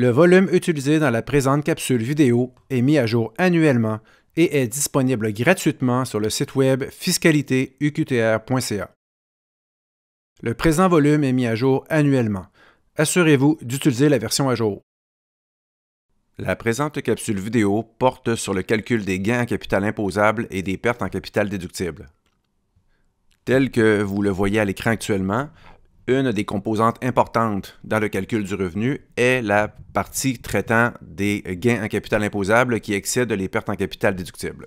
Le volume utilisé dans la présente capsule vidéo est mis à jour annuellement et est disponible gratuitement sur le site web fiscalitéuqtr.ca. Le présent volume est mis à jour annuellement. Assurez-vous d'utiliser la version à jour. La présente capsule vidéo porte sur le calcul des gains en capital imposable et des pertes en capital déductible. Tel que vous le voyez à l'écran actuellement, une des composantes importantes dans le calcul du revenu est la partie traitant des gains en capital imposable qui excèdent les pertes en capital déductibles.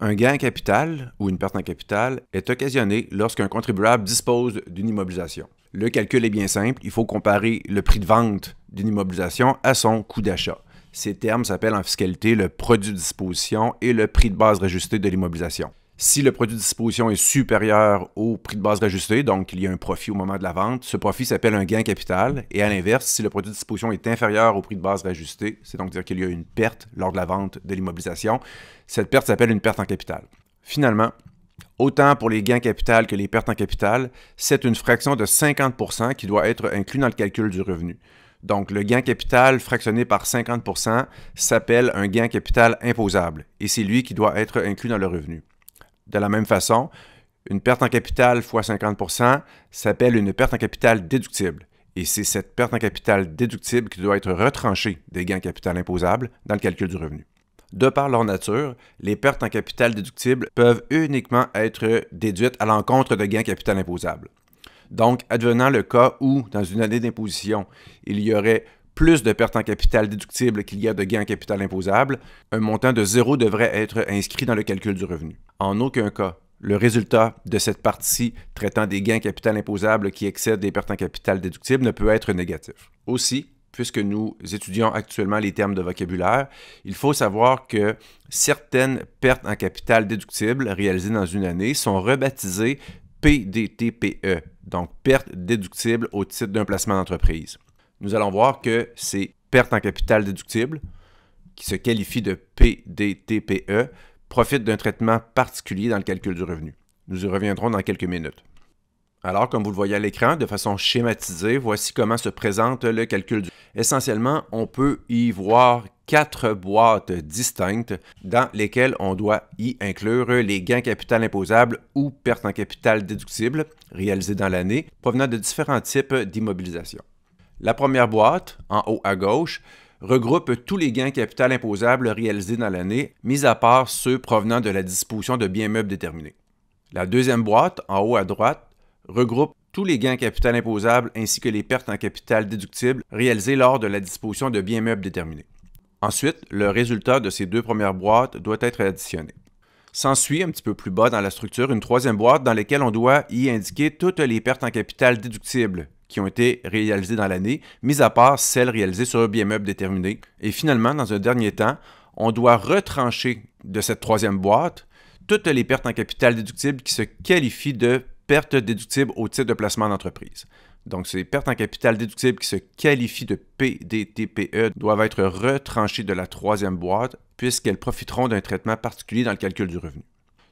Un gain en capital ou une perte en capital est occasionné lorsqu'un contribuable dispose d'une immobilisation. Le calcul est bien simple, il faut comparer le prix de vente d'une immobilisation à son coût d'achat. Ces termes s'appellent en fiscalité le produit de disposition et le prix de base rajusté de l'immobilisation. Si le produit de disposition est supérieur au prix de base réajusté, donc il y a un profit au moment de la vente, ce profit s'appelle un gain capital. Et à l'inverse, si le produit de disposition est inférieur au prix de base réajusté, c'est donc dire qu'il y a une perte lors de la vente de l'immobilisation, cette perte s'appelle une perte en capital. Finalement, autant pour les gains capital que les pertes en capital, c'est une fraction de 50 qui doit être inclue dans le calcul du revenu. Donc, le gain capital fractionné par 50 s'appelle un gain capital imposable et c'est lui qui doit être inclus dans le revenu de la même façon, une perte en capital x 50 s'appelle une perte en capital déductible. Et c'est cette perte en capital déductible qui doit être retranchée des gains en capital imposables dans le calcul du revenu. De par leur nature, les pertes en capital déductibles peuvent uniquement être déduites à l'encontre de gains en capital imposables. Donc, advenant le cas où, dans une année d'imposition, il y aurait plus de pertes en capital déductibles qu'il y a de gains en capital imposable, un montant de zéro devrait être inscrit dans le calcul du revenu. En aucun cas, le résultat de cette partie traitant des gains en capital imposables qui excèdent des pertes en capital déductibles ne peut être négatif. Aussi, puisque nous étudions actuellement les termes de vocabulaire, il faut savoir que certaines pertes en capital déductibles réalisées dans une année sont rebaptisées PDTPE, donc pertes déductibles au titre d'un placement d'entreprise nous allons voir que ces pertes en capital déductibles, qui se qualifient de PDTPE, profitent d'un traitement particulier dans le calcul du revenu. Nous y reviendrons dans quelques minutes. Alors, comme vous le voyez à l'écran, de façon schématisée, voici comment se présente le calcul du... Essentiellement, on peut y voir quatre boîtes distinctes dans lesquelles on doit y inclure les gains capital imposables ou pertes en capital déductibles réalisées dans l'année provenant de différents types d'immobilisation. La première boîte, en haut à gauche, regroupe tous les gains capital imposables réalisés dans l'année, mis à part ceux provenant de la disposition de biens meubles déterminés. La deuxième boîte, en haut à droite, regroupe tous les gains capital imposables ainsi que les pertes en capital déductibles réalisées lors de la disposition de biens meubles déterminés. Ensuite, le résultat de ces deux premières boîtes doit être additionné. S'ensuit, un petit peu plus bas dans la structure, une troisième boîte dans laquelle on doit y indiquer toutes les pertes en capital déductibles, qui ont été réalisées dans l'année, mis à part celles réalisées sur un bien meuble déterminé. Et finalement, dans un dernier temps, on doit retrancher de cette troisième boîte toutes les pertes en capital déductible qui se qualifient de pertes déductibles au titre de placement d'entreprise. Donc, ces pertes en capital déductibles qui se qualifient de PDTPE doivent être retranchées de la troisième boîte puisqu'elles profiteront d'un traitement particulier dans le calcul du revenu.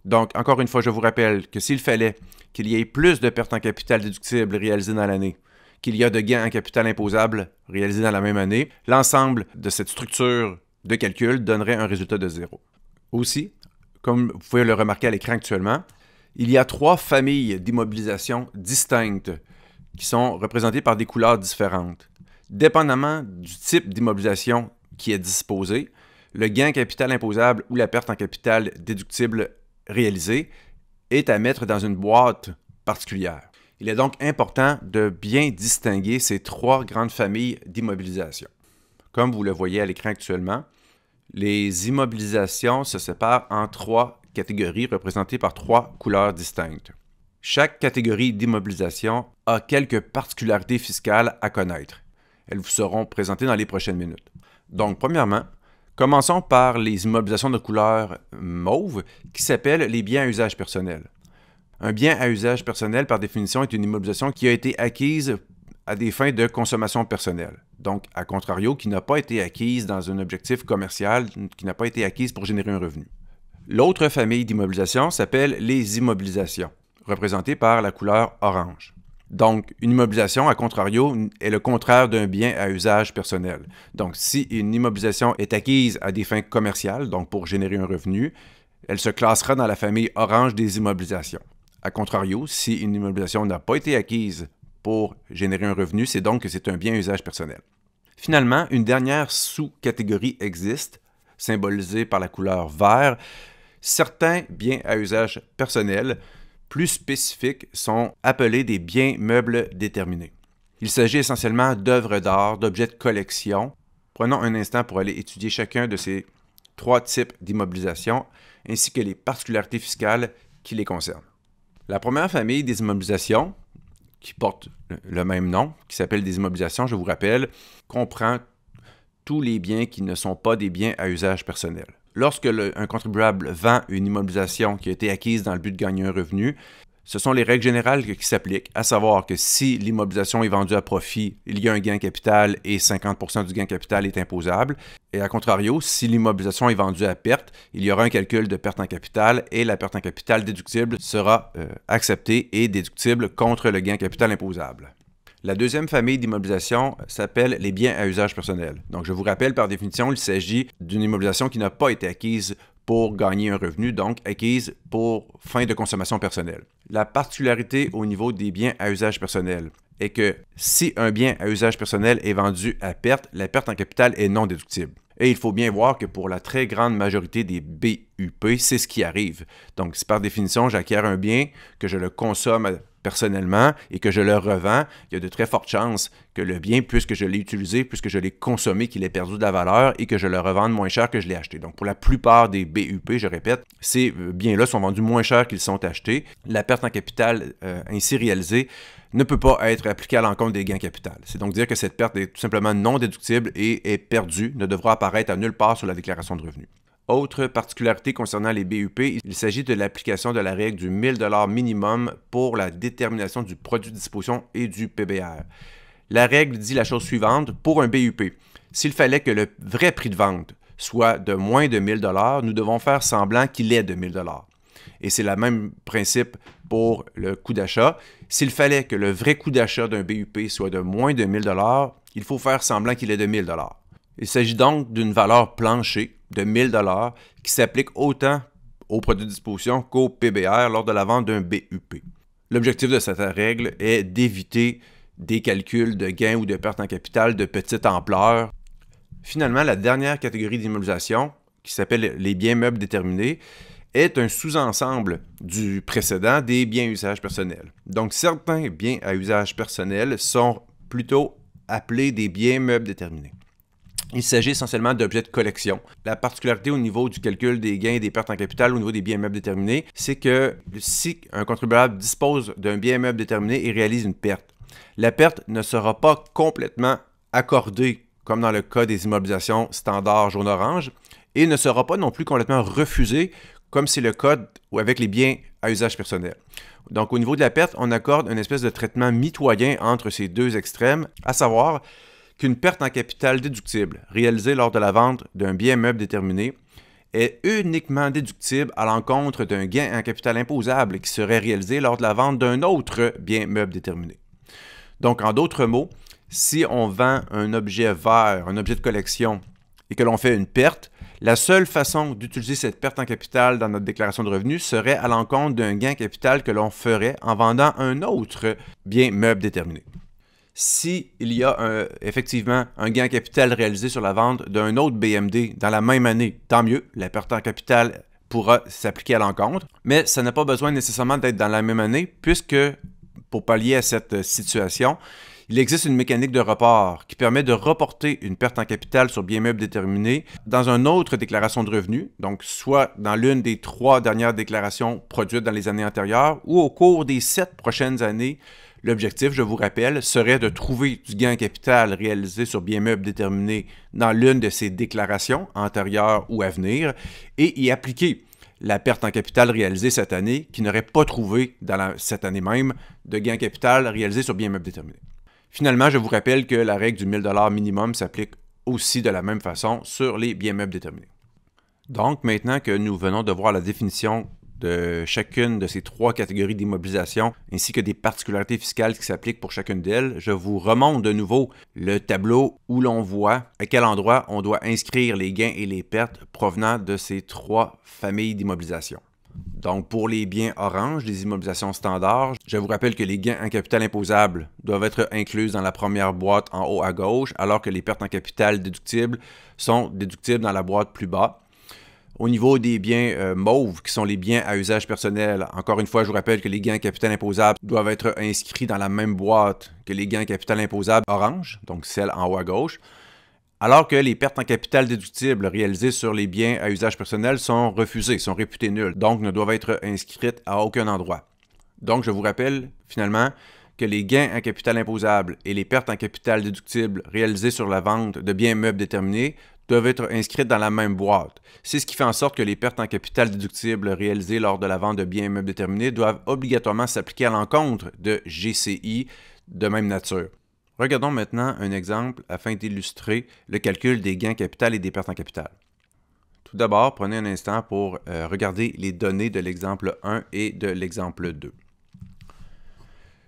Donc, encore une fois, je vous rappelle que s'il fallait qu'il y ait plus de pertes en capital déductible réalisées dans l'année qu'il y a de gains en capital imposable réalisés dans la même année, l'ensemble de cette structure de calcul donnerait un résultat de zéro. Aussi, comme vous pouvez le remarquer à l'écran actuellement, il y a trois familles d'immobilisations distinctes qui sont représentées par des couleurs différentes. Dépendamment du type d'immobilisation qui est disposé, le gain en capital imposable ou la perte en capital déductible réalisé est à mettre dans une boîte particulière. Il est donc important de bien distinguer ces trois grandes familles d'immobilisation. Comme vous le voyez à l'écran actuellement, les immobilisations se séparent en trois catégories représentées par trois couleurs distinctes. Chaque catégorie d'immobilisation a quelques particularités fiscales à connaître. Elles vous seront présentées dans les prochaines minutes. Donc, premièrement, Commençons par les immobilisations de couleur mauve qui s'appellent les biens à usage personnel. Un bien à usage personnel, par définition, est une immobilisation qui a été acquise à des fins de consommation personnelle. Donc, à contrario, qui n'a pas été acquise dans un objectif commercial, qui n'a pas été acquise pour générer un revenu. L'autre famille d'immobilisations s'appelle les immobilisations, représentées par la couleur orange. Donc, une immobilisation, à contrario, est le contraire d'un bien à usage personnel. Donc, si une immobilisation est acquise à des fins commerciales, donc pour générer un revenu, elle se classera dans la famille orange des immobilisations. À contrario, si une immobilisation n'a pas été acquise pour générer un revenu, c'est donc que c'est un bien à usage personnel. Finalement, une dernière sous-catégorie existe, symbolisée par la couleur vert, certains biens à usage personnel plus spécifiques sont appelés des biens meubles déterminés. Il s'agit essentiellement d'œuvres d'art, d'objets de collection. Prenons un instant pour aller étudier chacun de ces trois types d'immobilisation ainsi que les particularités fiscales qui les concernent. La première famille des immobilisations, qui porte le même nom, qui s'appelle des immobilisations, je vous rappelle, comprend tous les biens qui ne sont pas des biens à usage personnel. Lorsque un contribuable vend une immobilisation qui a été acquise dans le but de gagner un revenu, ce sont les règles générales qui s'appliquent, à savoir que si l'immobilisation est vendue à profit, il y a un gain capital et 50 du gain capital est imposable. Et à contrario, si l'immobilisation est vendue à perte, il y aura un calcul de perte en capital et la perte en capital déductible sera euh, acceptée et déductible contre le gain capital imposable. La deuxième famille d'immobilisation s'appelle les biens à usage personnel. Donc, je vous rappelle, par définition, il s'agit d'une immobilisation qui n'a pas été acquise pour gagner un revenu, donc acquise pour fin de consommation personnelle. La particularité au niveau des biens à usage personnel est que si un bien à usage personnel est vendu à perte, la perte en capital est non déductible. Et il faut bien voir que pour la très grande majorité des BUP, c'est ce qui arrive. Donc, si par définition, j'acquiers un bien, que je le consomme personnellement et que je le revends, il y a de très fortes chances que le bien, puisque je l'ai utilisé, puisque je l'ai consommé, qu'il ait perdu de la valeur et que je le revende moins cher que je l'ai acheté. Donc pour la plupart des BUP, je répète, ces euh, biens-là sont vendus moins cher qu'ils sont achetés. La perte en capital euh, ainsi réalisée ne peut pas être appliquée à l'encontre des gains capital. C'est donc dire que cette perte est tout simplement non déductible et est perdue, ne devra apparaître à nulle part sur la déclaration de revenus. Autre particularité concernant les BUP, il s'agit de l'application de la règle du 1000 minimum pour la détermination du produit de disposition et du PBR. La règle dit la chose suivante pour un BUP. S'il fallait que le vrai prix de vente soit de moins de 1000 dollars, nous devons faire semblant qu'il est de 1000 dollars. Et c'est le même principe pour le coût d'achat. S'il fallait que le vrai coût d'achat d'un BUP soit de moins de 1000 dollars, il faut faire semblant qu'il est de 1000 dollars. Il s'agit donc d'une valeur planchée de 1000 qui s'applique autant aux produits de disposition qu'au PBR lors de la vente d'un BUP. L'objectif de cette règle est d'éviter des calculs de gains ou de pertes en capital de petite ampleur. Finalement, la dernière catégorie d'immobilisation, qui s'appelle les biens meubles déterminés, est un sous-ensemble du précédent des biens à usage personnel. Donc certains biens à usage personnel sont plutôt appelés des biens meubles déterminés. Il s'agit essentiellement d'objets de collection. La particularité au niveau du calcul des gains et des pertes en capital au niveau des biens meubles déterminés, c'est que si un contribuable dispose d'un bien meuble déterminé et réalise une perte, la perte ne sera pas complètement accordée comme dans le cas des immobilisations standard jaune orange et ne sera pas non plus complètement refusée comme c'est le cas ou avec les biens à usage personnel. Donc au niveau de la perte, on accorde une espèce de traitement mitoyen entre ces deux extrêmes, à savoir qu'une perte en capital déductible réalisée lors de la vente d'un bien meuble déterminé est uniquement déductible à l'encontre d'un gain en capital imposable qui serait réalisé lors de la vente d'un autre bien meuble déterminé. Donc, en d'autres mots, si on vend un objet vert, un objet de collection, et que l'on fait une perte, la seule façon d'utiliser cette perte en capital dans notre déclaration de revenus serait à l'encontre d'un gain capital que l'on ferait en vendant un autre bien meuble déterminé s'il y a effectivement un gain en capital réalisé sur la vente d'un autre BMD dans la même année, tant mieux, la perte en capital pourra s'appliquer à l'encontre, mais ça n'a pas besoin nécessairement d'être dans la même année, puisque pour pallier à cette situation, il existe une mécanique de report qui permet de reporter une perte en capital sur bien meubles déterminés dans une autre déclaration de revenus, donc soit dans l'une des trois dernières déclarations produites dans les années antérieures ou au cours des sept prochaines années L'objectif, je vous rappelle, serait de trouver du gain en capital réalisé sur bien meubles déterminés dans l'une de ces déclarations antérieures ou à venir et y appliquer la perte en capital réalisée cette année qui n'aurait pas trouvé dans cette année même de gain en capital réalisé sur bien meubles déterminés. Finalement, je vous rappelle que la règle du 1000 minimum s'applique aussi de la même façon sur les biens meubles déterminés. Donc, maintenant que nous venons de voir la définition de chacune de ces trois catégories d'immobilisation, ainsi que des particularités fiscales qui s'appliquent pour chacune d'elles, je vous remonte de nouveau le tableau où l'on voit à quel endroit on doit inscrire les gains et les pertes provenant de ces trois familles d'immobilisation. Donc, pour les biens orange, les immobilisations standards, je vous rappelle que les gains en capital imposable doivent être inclus dans la première boîte en haut à gauche, alors que les pertes en capital déductibles sont déductibles dans la boîte plus bas. Au niveau des biens euh, mauves, qui sont les biens à usage personnel, encore une fois, je vous rappelle que les gains en capital imposable doivent être inscrits dans la même boîte que les gains en capital imposable orange, donc celle en haut à gauche, alors que les pertes en capital déductibles réalisées sur les biens à usage personnel sont refusées, sont réputées nulles, donc ne doivent être inscrites à aucun endroit. Donc, je vous rappelle finalement que les gains en capital imposable et les pertes en capital déductibles réalisées sur la vente de biens meubles déterminés doivent être inscrites dans la même boîte. C'est ce qui fait en sorte que les pertes en capital déductibles réalisées lors de la vente de biens immeubles déterminés doivent obligatoirement s'appliquer à l'encontre de GCI de même nature. Regardons maintenant un exemple afin d'illustrer le calcul des gains en capital et des pertes en capital. Tout d'abord, prenez un instant pour euh, regarder les données de l'exemple 1 et de l'exemple 2.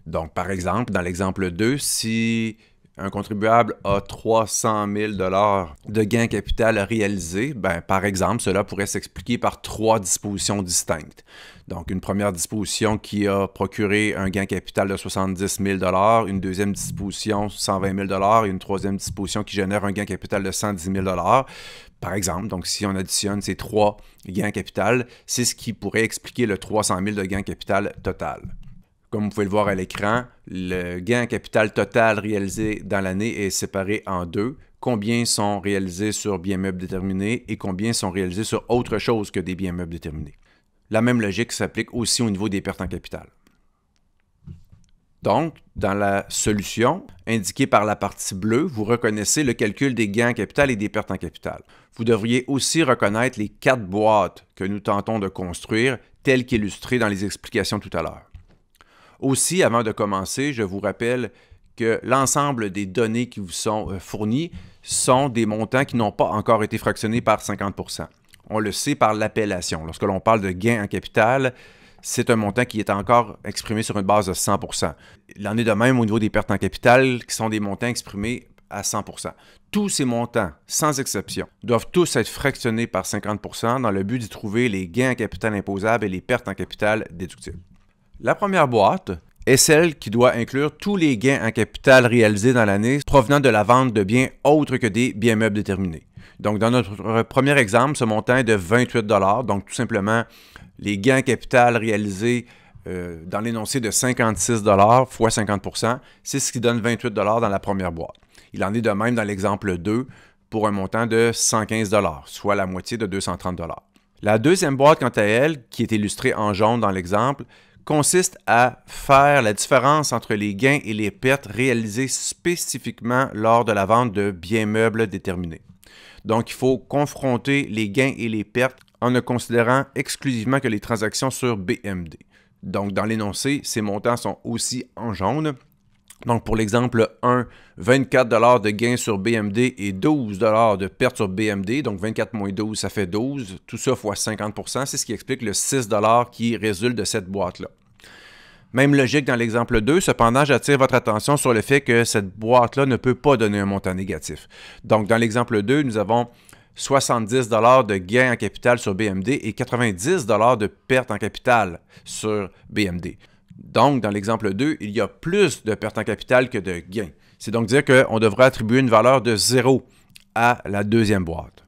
Donc, par exemple, dans l'exemple 2, si un contribuable a 300 000 de gains capital réalisés, ben, par exemple, cela pourrait s'expliquer par trois dispositions distinctes. Donc, une première disposition qui a procuré un gain capital de 70 000 une deuxième disposition 120 000 et une troisième disposition qui génère un gain capital de 110 000 par exemple. Donc, si on additionne ces trois gains capital, c'est ce qui pourrait expliquer le 300 000 de gain capital total. Comme vous pouvez le voir à l'écran, le gain en capital total réalisé dans l'année est séparé en deux. Combien sont réalisés sur biens meubles déterminés et combien sont réalisés sur autre chose que des biens meubles déterminés. La même logique s'applique aussi au niveau des pertes en capital. Donc, dans la solution indiquée par la partie bleue, vous reconnaissez le calcul des gains en capital et des pertes en capital. Vous devriez aussi reconnaître les quatre boîtes que nous tentons de construire, telles qu'illustrées dans les explications tout à l'heure. Aussi, avant de commencer, je vous rappelle que l'ensemble des données qui vous sont euh, fournies sont des montants qui n'ont pas encore été fractionnés par 50 On le sait par l'appellation. Lorsque l'on parle de gains en capital, c'est un montant qui est encore exprimé sur une base de 100 Il en est de même au niveau des pertes en capital, qui sont des montants exprimés à 100 Tous ces montants, sans exception, doivent tous être fractionnés par 50 dans le but d'y trouver les gains en capital imposables et les pertes en capital déductibles. La première boîte est celle qui doit inclure tous les gains en capital réalisés dans l'année provenant de la vente de biens autres que des biens meubles déterminés. Donc, dans notre premier exemple, ce montant est de 28 donc tout simplement les gains en capital réalisés euh, dans l'énoncé de 56 fois 50 c'est ce qui donne 28 dans la première boîte. Il en est de même dans l'exemple 2 pour un montant de 115 soit la moitié de 230 La deuxième boîte, quant à elle, qui est illustrée en jaune dans l'exemple, consiste à faire la différence entre les gains et les pertes réalisés spécifiquement lors de la vente de biens meubles déterminés. Donc, il faut confronter les gains et les pertes en ne considérant exclusivement que les transactions sur BMD. Donc, dans l'énoncé, ces montants sont aussi en jaune donc, pour l'exemple 1, 24 de gain sur BMD et 12 de perte sur BMD. Donc, 24 moins 12, ça fait 12. Tout ça fois 50 C'est ce qui explique le 6 qui résulte de cette boîte-là. Même logique dans l'exemple 2, cependant, j'attire votre attention sur le fait que cette boîte-là ne peut pas donner un montant négatif. Donc, dans l'exemple 2, nous avons 70 de gain en capital sur BMD et 90 de perte en capital sur BMD. Donc, dans l'exemple 2, il y a plus de pertes en capital que de gains. C'est donc dire qu'on devrait attribuer une valeur de zéro à la deuxième boîte.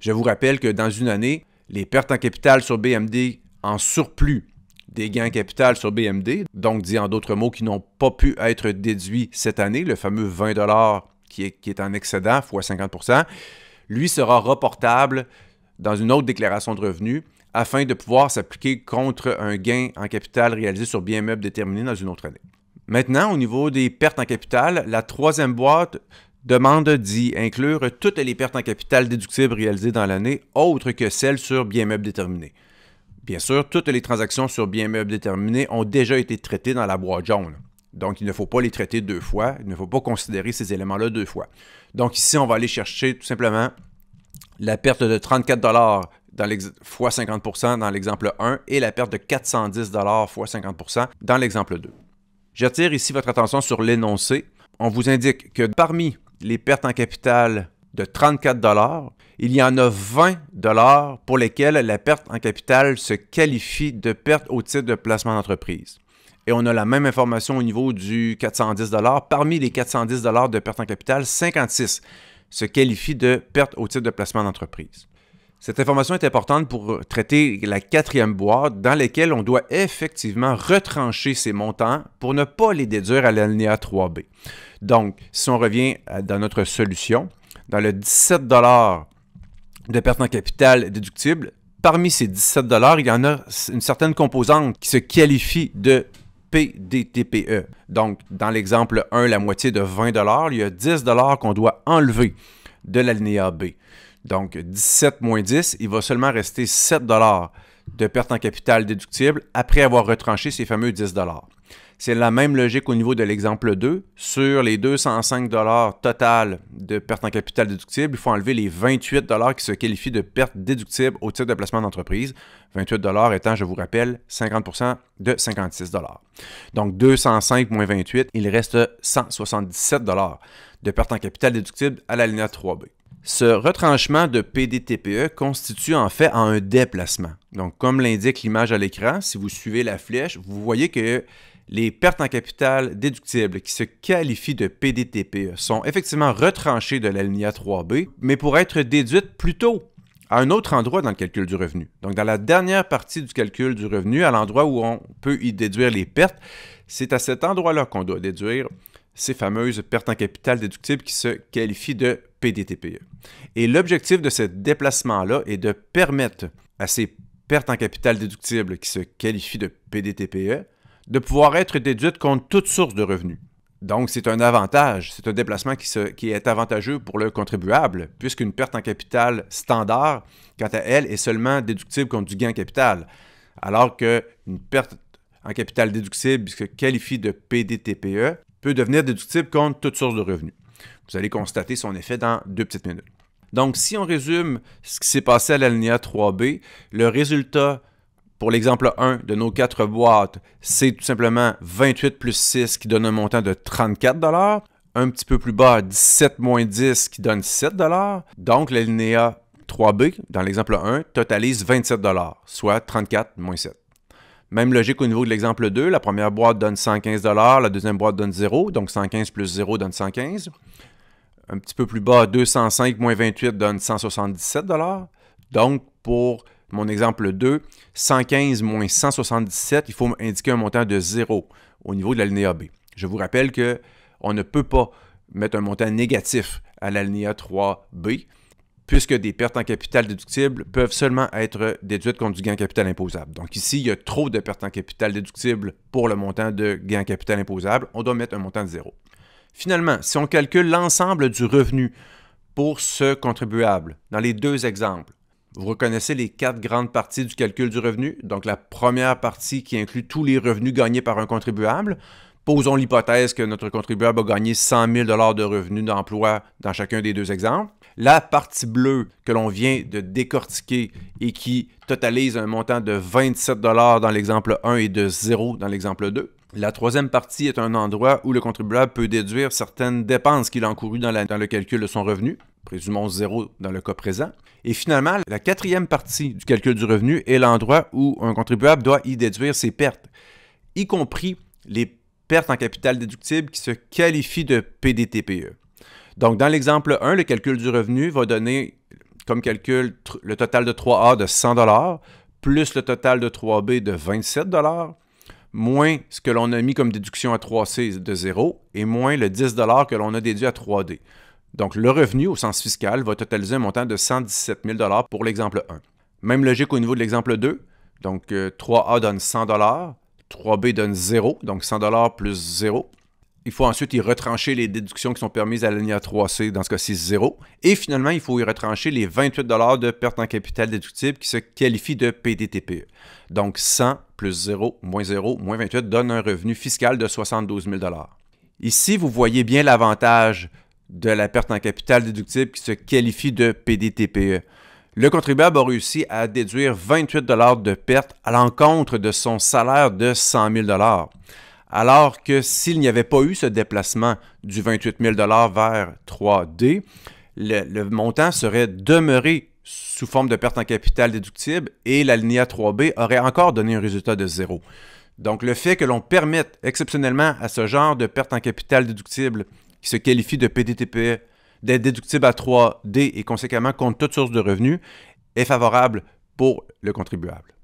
Je vous rappelle que dans une année, les pertes en capital sur BMD en surplus des gains en capital sur BMD, donc dit en d'autres mots qui n'ont pas pu être déduits cette année, le fameux 20 qui qui est en excédent fois 50 lui sera reportable dans une autre déclaration de revenus afin de pouvoir s'appliquer contre un gain en capital réalisé sur bien meuble déterminé dans une autre année. Maintenant, au niveau des pertes en capital, la troisième boîte demande d'y inclure toutes les pertes en capital déductibles réalisées dans l'année, autres que celles sur bien meuble déterminé. Bien sûr, toutes les transactions sur bien meuble déterminé ont déjà été traitées dans la boîte jaune. Donc, il ne faut pas les traiter deux fois. Il ne faut pas considérer ces éléments-là deux fois. Donc, ici, on va aller chercher tout simplement la perte de 34 dans fois 50% dans l'exemple 1 et la perte de 410 dollars fois 50% dans l'exemple 2. J'attire ici votre attention sur l'énoncé. On vous indique que parmi les pertes en capital de 34 il y en a 20 pour lesquels la perte en capital se qualifie de perte au titre de placement d'entreprise. Et on a la même information au niveau du 410 Parmi les 410 de perte en capital, 56 se qualifient de perte au titre de placement d'entreprise. Cette information est importante pour traiter la quatrième boîte dans laquelle on doit effectivement retrancher ces montants pour ne pas les déduire à l'alinéa 3B. Donc, si on revient dans notre solution, dans le 17 de perte en capital déductible, parmi ces 17 il y en a une certaine composante qui se qualifie de PDTPE. Donc, dans l'exemple 1, la moitié de 20 il y a 10 qu'on doit enlever de l'alinéa B. Donc 17 moins 10, il va seulement rester 7 de perte en capital déductible après avoir retranché ces fameux 10 C'est la même logique au niveau de l'exemple 2. Sur les 205 total de perte en capital déductible, il faut enlever les 28 qui se qualifient de perte déductible au titre de placement d'entreprise. 28 étant, je vous rappelle, 50 de 56 Donc 205 moins 28, il reste 177 de perte en capital déductible à la 3B. Ce retranchement de PDTPE constitue en fait un déplacement. Donc, comme l'indique l'image à l'écran, si vous suivez la flèche, vous voyez que les pertes en capital déductibles qui se qualifient de PDTPE sont effectivement retranchées de l'alinéa 3B, mais pour être déduites plutôt à un autre endroit dans le calcul du revenu. Donc, dans la dernière partie du calcul du revenu, à l'endroit où on peut y déduire les pertes, c'est à cet endroit-là qu'on doit déduire ces fameuses pertes en capital déductibles qui se qualifient de PDTPE. Et l'objectif de ce déplacement-là est de permettre à ces pertes en capital déductibles qui se qualifient de PDTPE de pouvoir être déduites contre toute source de revenus. Donc, c'est un avantage, c'est un déplacement qui, qui, est avantageux pour le contribuable, puisqu'une perte en capital standard, quant à elle, est seulement déductible contre du gain en capital, alors qu'une perte en capital déductible, qui se qualifie de PDTPE, peut devenir déductible contre toute source de revenus. Vous allez constater son effet dans deux petites minutes. Donc, si on résume ce qui s'est passé à l'alinéa 3B, le résultat pour l'exemple 1 de nos quatre boîtes, c'est tout simplement 28 plus 6 qui donne un montant de 34 un petit peu plus bas, 17 moins 10 qui donne 7 Donc, l'alinéa 3B, dans l'exemple 1, totalise 27 soit 34 moins 7. Même logique au niveau de l'exemple 2, la première boîte donne 115 la deuxième boîte donne 0, donc 115 plus 0 donne 115. Un petit peu plus bas, 205 moins 28 donne 177 Donc pour mon exemple 2, 115 moins 177, il faut indiquer un montant de 0 au niveau de l'alinéa B. Je vous rappelle que on ne peut pas mettre un montant négatif à l'alinéa 3B puisque des pertes en capital déductibles peuvent seulement être déduites contre du gain capital imposable. Donc ici, il y a trop de pertes en capital déductibles pour le montant de gain capital imposable. On doit mettre un montant de zéro. Finalement, si on calcule l'ensemble du revenu pour ce contribuable, dans les deux exemples, vous reconnaissez les quatre grandes parties du calcul du revenu. Donc la première partie qui inclut tous les revenus gagnés par un contribuable. Posons l'hypothèse que notre contribuable a gagné 100 000 de revenus d'emploi dans chacun des deux exemples. La partie bleue que l'on vient de décortiquer et qui totalise un montant de 27 dans l'exemple 1 et de 0 dans l'exemple 2. La troisième partie est un endroit où le contribuable peut déduire certaines dépenses qu'il a encourues dans, le calcul de son revenu, présumons 0 dans le cas présent. Et finalement, la quatrième partie du calcul du revenu est l'endroit où un contribuable doit y déduire ses pertes, y compris les perte en capital déductible qui se qualifie de PDTPE. Donc, dans l'exemple 1, le calcul du revenu va donner comme calcul le total de 3A de 100 plus le total de 3B de 27 moins ce que l'on a mis comme déduction à 3C de 0 et moins le 10 que l'on a déduit à 3D. Donc, le revenu au sens fiscal va totaliser un montant de 117 000 pour l'exemple 1. Même logique au niveau de l'exemple 2. Donc, 3A euh, donne 100 3B donne 0, donc 100 plus 0. Il faut ensuite y retrancher les déductions qui sont permises à l'alinéa 3C, dans ce cas-ci 0. Et finalement, il faut y retrancher les 28 de perte en capital déductible qui se qualifie de PDTPE. Donc 100 plus 0, moins 0, moins 28 donne un revenu fiscal de 72 000 Ici, vous voyez bien l'avantage de la perte en capital déductible qui se qualifie de PDTPE le contribuable a réussi à déduire 28 de perte à l'encontre de son salaire de 100 000 alors que s'il n'y avait pas eu ce déplacement du 28 000 vers 3D, le, montant serait demeuré sous forme de perte en capital déductible et l'alinéa 3B aurait encore donné un résultat de zéro. Donc le fait que l'on permette exceptionnellement à ce genre de perte en capital déductible qui se qualifie de PDTPE d'être déductible à 3D et conséquemment contre toute source de revenus est favorable pour le contribuable.